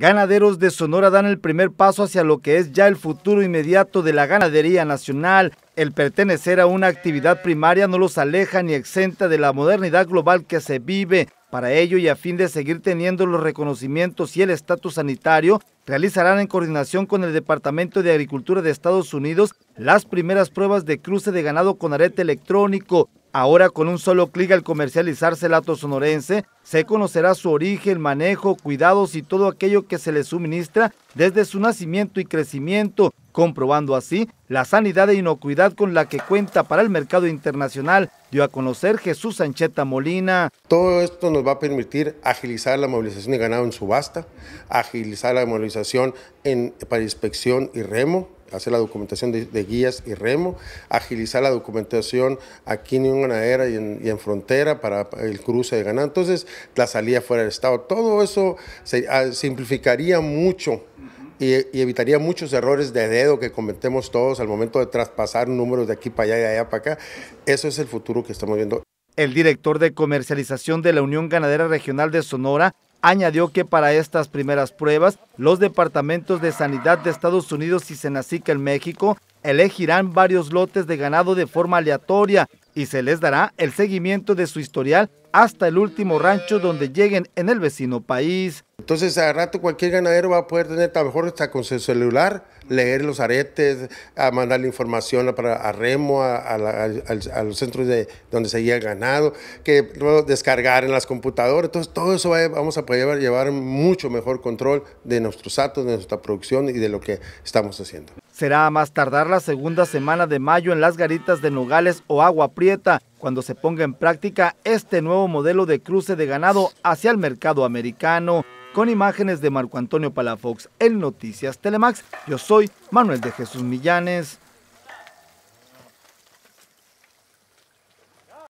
Ganaderos de Sonora dan el primer paso hacia lo que es ya el futuro inmediato de la ganadería nacional. El pertenecer a una actividad primaria no los aleja ni exenta de la modernidad global que se vive. Para ello y a fin de seguir teniendo los reconocimientos y el estatus sanitario, realizarán en coordinación con el Departamento de Agricultura de Estados Unidos las primeras pruebas de cruce de ganado con arete electrónico, Ahora con un solo clic al comercializarse el ato sonorense, se conocerá su origen, manejo, cuidados y todo aquello que se le suministra desde su nacimiento y crecimiento, comprobando así la sanidad e inocuidad con la que cuenta para el mercado internacional, dio a conocer Jesús Sancheta Molina. Todo esto nos va a permitir agilizar la movilización de ganado en subasta, agilizar la movilización para inspección y remo, hacer la documentación de, guías y remo, agilizar la documentación aquí en Unión y en, y en frontera para el cruce de ganado. Entonces, la salida fuera del Estado, todo eso se, ah, simplificaría mucho y, evitaría muchos errores de dedo que cometemos todos al momento de traspasar números de aquí para allá y de allá para acá. Eso es el futuro que estamos viendo. El director de comercialización de la Unión Ganadera Regional de Sonora, Añadió que para estas primeras pruebas, los departamentos de Sanidad de Estados Unidos y Senacica en México elegirán varios lotes de ganado de forma aleatoria y se les dará el seguimiento de su historial hasta el último rancho donde lleguen en el vecino país. Entonces, a rato cualquier ganadero va a poder tener, a lo mejor hasta con su celular, leer los aretes, a la información para, a Remo, a, los centros de, donde se llega el ganado, que luego descargar en las computadoras. Entonces, todo eso vamos a poder llevar, llevar mucho mejor control de nuestros datos, de nuestra producción y de lo que estamos haciendo. Será más tardar la segunda semana de mayo en las garitas de Nogales o Agua Prieta, cuando se ponga en práctica este nuevo modelo de cruce de ganado hacia el mercado americano. Con imágenes de Marco Antonio Palafox en Noticias Telemax, yo soy Manuel de Jesús Millanes.